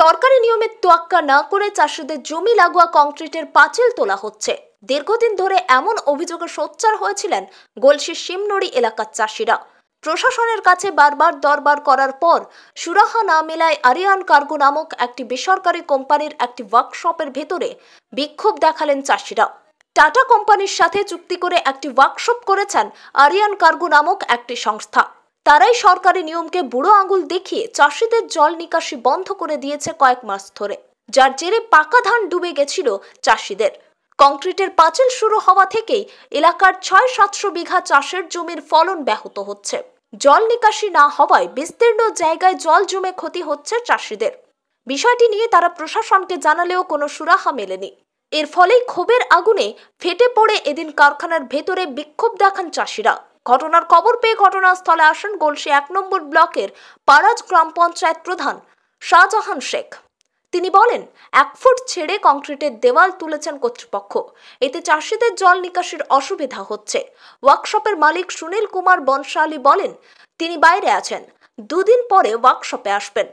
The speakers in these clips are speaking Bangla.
সরকারি নিয়মে তোয়াক্কা না করে চাষিদের জমি লাগোয়া কংক্রিটের পাঁচিল তোলা হচ্ছে দীর্ঘদিন ধরে এমন অভিযোগে সোচ্চার হয়েছিলেন গলসি শিমনড়ি এলাকার চাষিরা প্রশাসনের কাছে বারবার দরবার করার পর সুরাহা না মেলায় আরিয়ান কার্গো নামক একটি বেসরকারি কোম্পানির একটি ওয়ার্কশপের ভেতরে বিক্ষোভ দেখালেন চাষিরা টাটা কোম্পানির সাথে চুক্তি করে একটি ওয়ার্কশপ করেছেন আরিয়ান কার্গো নামক একটি সংস্থা তারাই সরকারি নিয়মকে বুড়ো আঙুল দেখিয়ে চাষিদের জল নিকাশি বন্ধ করে দিয়েছে কয়েক মাস ধরে যার জেরে পাকা ধান ডুবে গেছিল চাষিদের কংক্রিটের পাঁচিল শুরু হওয়া থেকেই এলাকার ছয় সাতশো বিঘা চাষের জমির ফলন ব্যাহত হচ্ছে জল নিকাশি না হওয়ায় বিস্তীর্ণ জায়গায় জল জমে ক্ষতি হচ্ছে চাষিদের বিষয়টি নিয়ে তারা প্রশাসনকে জানালেও কোনো সুরাহা মেলেনি এর ফলেই ক্ষোভের আগুনে ফেটে পড়ে এদিন কারখানার ভেতরে বিক্ষোভ দেখান চাষিরা ঘটনার খবর পেয়ে ঘটনাস্থলে আসেন গোলসি এক নম্বর ব্লকের পারাজ গ্রাম পঞ্চায়েত প্রধান শাহজাহান শেখ তিনি বলেন এক ফুট ছেড়ে কংক্রিটের দেওয়াল তুলেছেন কর্তৃপক্ষ এতে চাষিদের জল নিকাশির অসুবিধা হচ্ছে ওয়ার্কশপের মালিক সুনীল কুমার বনশালী বলেন তিনি বাইরে আছেন দুদিন পরে ওয়ার্কশপে আসবেন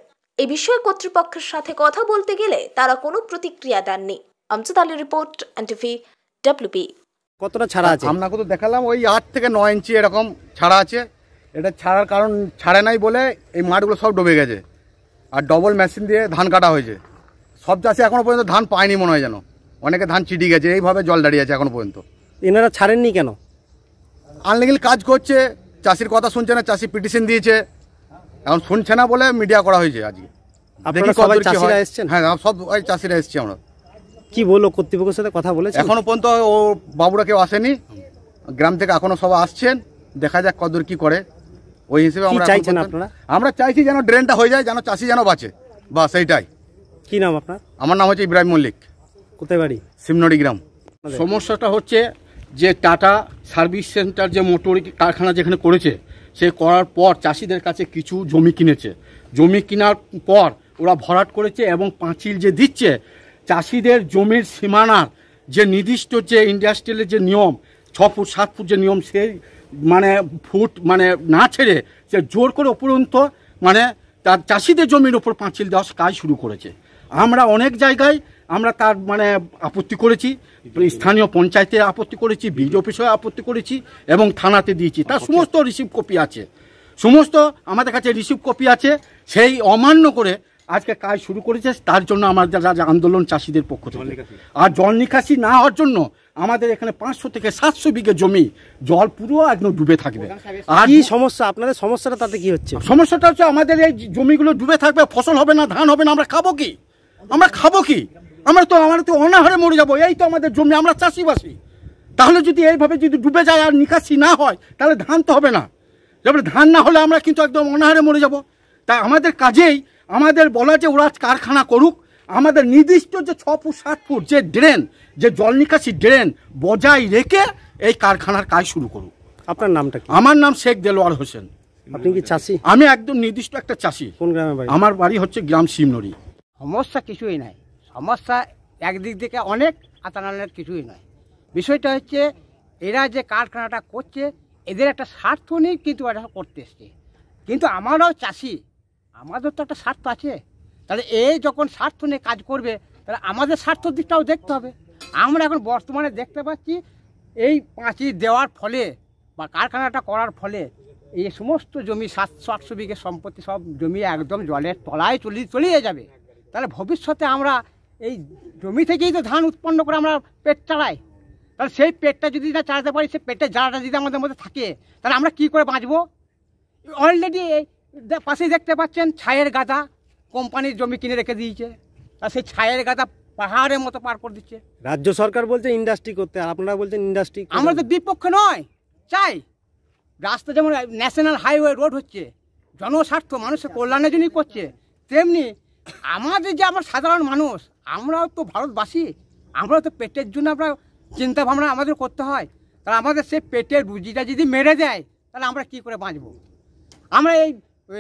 এ বিষয়ে কর্তৃপক্ষের সাথে কথা বলতে গেলে তারা কোনো প্রতিক্রিয়া দেননি Amjad Ali report NTV WB কতটা ছাড়া আছে আপনাকে তো দেখালাম ওই আট থেকে নয় ইঞ্চি এরকম ছাড়া আছে এটা ছাড়ার কারণ ছাড়ে নাই বলে এই মাঠগুলো সব ডুবে গেছে আর ডবল মেশিন দিয়ে ধান কাটা হয়েছে সব চাষি এখনো পর্যন্ত ধান পায়নি মনে হয় যেন অনেকে ধান চিটি গেছে এইভাবে জল দাঁড়িয়ে আছে এখনো পর্যন্ত এনারা ছাড়েননি কেন আনলিগিল কাজ করছে চাষির কথা শুনছে না চাষি পিটিশন দিয়েছে এখন শুনছে না বলে মিডিয়া করা হয়েছে আজকে চাষিরা হ্যাঁ সব চাষিরা এসছে আমরা কি বললো কর্তৃপক্ষের সাথে কথা বলেছে এখনো পর্যন্ত ও বাবুরা কেউ আসেনি গ্রাম থেকে এখনো সবাই আসছেন দেখা যাক কদর কি করে ওই হিসেবে আমরা চাইছেন আপনারা আমরা চাইছি যেন ড্রেনটা হয়ে যায় যেন চাষি যেন বাঁচে বা সেইটাই কি নাম আপনার আমার নাম হচ্ছে ইব্রাহিম মল্লিক কোথায় বাড়ি সিমনড়ি গ্রাম সমস্যাটা হচ্ছে যে টাটা সার্ভিস সেন্টার যে মোটর কারখানা যেখানে করেছে সে করার পর চাষিদের কাছে কিছু জমি কিনেছে জমি কেনার পর ওরা ভরাট করেছে এবং পাঁচিল যে দিচ্ছে চাষিদের জমির সীমানার যে নির্দিষ্ট যে ইন্ডাস্ট্রিয়ালের যে নিয়ম ছ ফুট সাত ফুট যে নিয়ম সেই মানে ফুট মানে না ছেড়ে সে জোর করে উপরন্ত মানে তার চাষিদের জমির ওপর পাঁচিল দেওয়ার কাজ শুরু করেছে আমরা অনেক জায়গায় আমরা তার মানে আপত্তি করেছি স্থানীয় পঞ্চায়েতে আপত্তি করেছি বিজ অফিসে আপত্তি করেছি এবং থানাতে দিয়েছি তার আচ্ছা। সমস্ত রিসিভ কপি আছে সমস্ত আমাদের কাছে রিসিভ কপি আছে সেই অমান্য করে আজকে কাজ শুরু করেছে তার জন্য আমার যারা আন্দোলন চাষিদের পক্ষ থেকে আর জল নিকাশি না হওয়ার জন্য আমাদের এখানে পাঁচশো থেকে সাতশো বিঘে জমি জল পুরো একদম ডুবে থাকবে আর কি সমস্যা আপনাদের সমস্যাটা তাতে কি হচ্ছে সমস্যাটা হচ্ছে আমাদের এই জমিগুলো ডুবে থাকবে ফসল হবে না ধান হবে না আমরা খাবো কি আমরা খাবো কি আমরা তো আমরা তো অনাহারে মরে যাবো এই তো আমাদের জমি আমরা চাষিবাসি তাহলে যদি এইভাবে যদি ডুবে যায় আর নিকাশি না হয় তাহলে ধান তো হবে না যেমন ধান না হলে আমরা কিন্তু একদম অনাহারে মরে যাব তা আমাদের কাজেই আমাদের বলা যে ওরা কারখানা করুক আমাদের নির্দিষ্ট যে ছ ফুট সাত ফুট যে ড্রেন যে জল নিকাশি ড্রেন বজায় রেখে এই কারখানার কাজ শুরু করুক আপনার নামটা আমার নাম শেখ দেলোয়ার হোসেন আপনি কি চাষি আমি একদম নির্দিষ্ট একটা চাষি কোন গ্রামে বাড়ি আমার বাড়ি হচ্ছে গ্রাম শিমনড়ি সমস্যা কিছুই নাই সমস্যা একদিক থেকে অনেক আতানালের মানে কিছুই নয় বিষয়টা হচ্ছে এরা যে কারখানাটা করছে এদের একটা স্বার্থ নেই কিন্তু এটা করতে এসছে কিন্তু আমারও চাষি আমাদের তো একটা স্বার্থ আছে তাহলে এই যখন স্বার্থ নিয়ে কাজ করবে তাহলে আমাদের স্বার্থ দিকটাও দেখতে হবে আমরা এখন বর্তমানে দেখতে পাচ্ছি এই পাঁচি দেওয়ার ফলে বা কারখানাটা করার ফলে এই সমস্ত জমি সাতশো আটশো বিঘে সম্পত্তি সব জমি একদম জলের তলায় চলি চলিয়ে যাবে তাহলে ভবিষ্যতে আমরা এই জমি থেকেই তো ধান উৎপন্ন করে আমরা পেট চালাই তাহলে সেই পেটটা যদি না চালাতে পারি সেই পেটের জ্বালাটা যদি আমাদের মধ্যে থাকে তাহলে আমরা কি করে বাঁচবো অলরেডি পাশেই দেখতে পাচ্ছেন ছায়ের গাদা কোম্পানির জমি কিনে রেখে দিয়েছে আর সেই ছায়ের গাদা পাহাড়ের মতো পার করে দিচ্ছে রাজ্য সরকার বলছে ইন্ডাস্ট্রি করতে আর আপনারা বলছেন ইন্ডাস্ট্রি আমরা তো বিপক্ষে নয় চাই রাস্তা যেমন ন্যাশনাল হাইওয়ে রোড হচ্ছে জনস্বার্থ মানুষের কল্যাণের জন্যই করছে তেমনি আমাদের যে আমার সাধারণ মানুষ আমরাও তো ভারতবাসী আমরাও তো পেটের জন্য আমরা চিন্তা ভাবনা আমাদের করতে হয় তাহলে আমাদের সে পেটের রুজিটা যদি মেরে দেয় তাহলে আমরা কি করে বাঁচব আমরা এই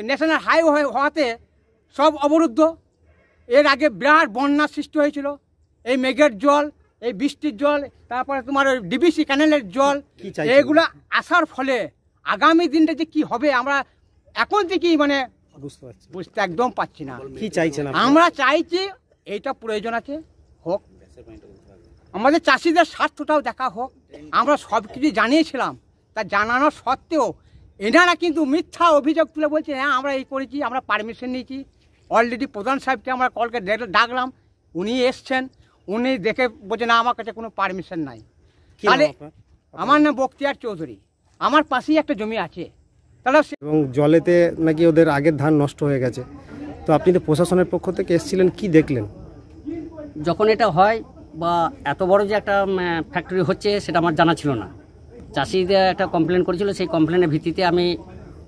ন্যাশনাল হাইওয়ে হওয়াতে সব অবরুদ্ধ এর আগে বিরাট বন্যার সৃষ্টি হয়েছিল এই মেঘের জল এই বৃষ্টির জল তারপরে তোমার ওই ডিবিসি ক্যানেলের জল এগুলো আসার ফলে আগামী দিনটা যে কি হবে আমরা এখন থেকেই মানে বুঝতে একদম পাচ্ছি না কি চাইছেন আমরা চাইছি এইটা প্রয়োজন আছে হোক আমাদের চাষিদের স্বার্থটাও দেখা হোক আমরা সব কিছু জানিয়েছিলাম তা জানানো সত্ত্বেও এনারা কিন্তু মিথ্যা অভিযোগ তুলে বলছে হ্যাঁ আমরা এই করেছি আমরা পারমিশন নিয়েছি অলরেডি প্রধান সাহেবকে আমরা কলকে ডাকলাম উনি এসছেন উনি দেখে বলছে না আমার কাছে কোনো পারমিশন নাই তাহলে আমার নাম বক্তিয়ার চৌধুরী আমার পাশেই একটা জমি আছে এবং জলেতে নাকি ওদের আগের ধান নষ্ট হয়ে গেছে তো আপনি তো প্রশাসনের পক্ষ থেকে এসছিলেন কি দেখলেন যখন এটা হয় বা এত বড় যে একটা ফ্যাক্টরি হচ্ছে সেটা আমার জানা ছিল না চাষিদের একটা কমপ্লেন করেছিল সেই কমপ্লেনের ভিত্তিতে আমি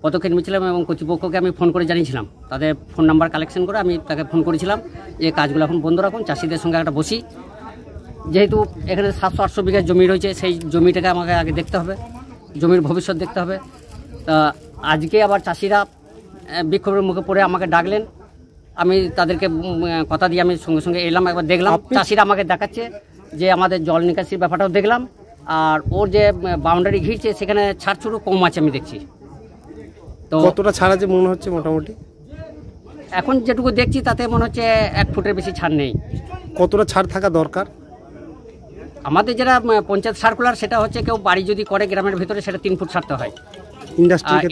পদক্ষেপ নিয়েছিলাম এবং কর্তৃপক্ষকে আমি ফোন করে জানিয়েছিলাম তাদের ফোন নাম্বার কালেকশন করে আমি তাকে ফোন করেছিলাম যে কাজগুলো এখন বন্ধ রাখুন চাষিদের সঙ্গে একটা বসি যেহেতু এখানে সাতশো আটশো বিঘা জমি রয়েছে সেই জমিটাকে আমাকে আগে দেখতে হবে জমির ভবিষ্যৎ দেখতে হবে তা আজকে আবার চাষিরা বিক্ষোভের মুখে পড়ে আমাকে ডাকলেন আমি তাদেরকে কথা দিয়ে আমি সঙ্গে সঙ্গে এলাম একবার দেখলাম চাষিরা আমাকে দেখাচ্ছে যে আমাদের জল নিকাশির ব্যাপারটাও দেখলাম আর ওর যে বাউন্ডারি ঘিরছে সেখানে ছাড় ছুড়ো কম আছে আমি দেখছি তো কতটা ছাড় আছে মনে হচ্ছে মোটামুটি এখন যেটুকু দেখছি তাতে মনে হচ্ছে এক ফুটের বেশি ছাড় নেই কতটা ছাড় থাকা দরকার আমাদের যেটা পঞ্চায়েত সার্কুলার সেটা হচ্ছে কেউ বাড়ি যদি করে গ্রামের ভিতরে সেটা তিন ফুট ছাড়তে হয়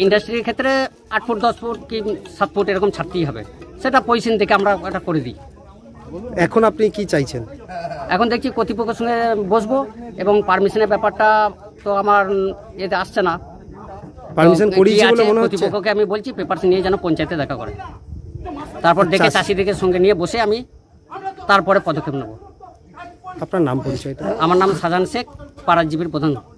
ইন্ডাস্ট্রির ক্ষেত্রে আট ফুট দশ ফুট কি সাত ফুট এরকম ছাড়তেই হবে সেটা পয়সিন থেকে আমরা এটা করে দিই এখন আপনি কি চাইছেন এখন দেখছি কর্তৃপক্ষের সঙ্গে বসবো এবং পারমিশনের ব্যাপারটা তো আমার এতে আসছে না পারমিশন কর্তৃপক্ষকে আমি বলছি পেপার নিয়ে যেন পঞ্চায়েতে দেখা করে তারপর দেখে আচ্ছা। চাষিদের সঙ্গে নিয়ে বসে আমি তারপরে পদক্ষেপ নেব আপনার নাম পরিচয় আমার নাম সাজান শেখ পারাজীবীর প্রধান